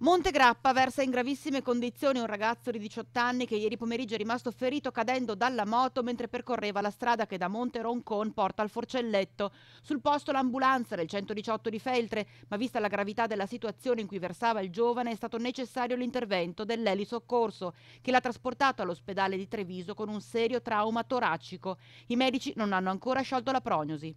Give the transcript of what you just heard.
Montegrappa versa in gravissime condizioni un ragazzo di 18 anni che ieri pomeriggio è rimasto ferito cadendo dalla moto mentre percorreva la strada che da Monte Roncon porta al Forcelletto. Sul posto l'ambulanza del 118 di Feltre, ma vista la gravità della situazione in cui versava il giovane è stato necessario l'intervento dell'Eli Soccorso, che l'ha trasportato all'ospedale di Treviso con un serio trauma toracico. I medici non hanno ancora sciolto la prognosi.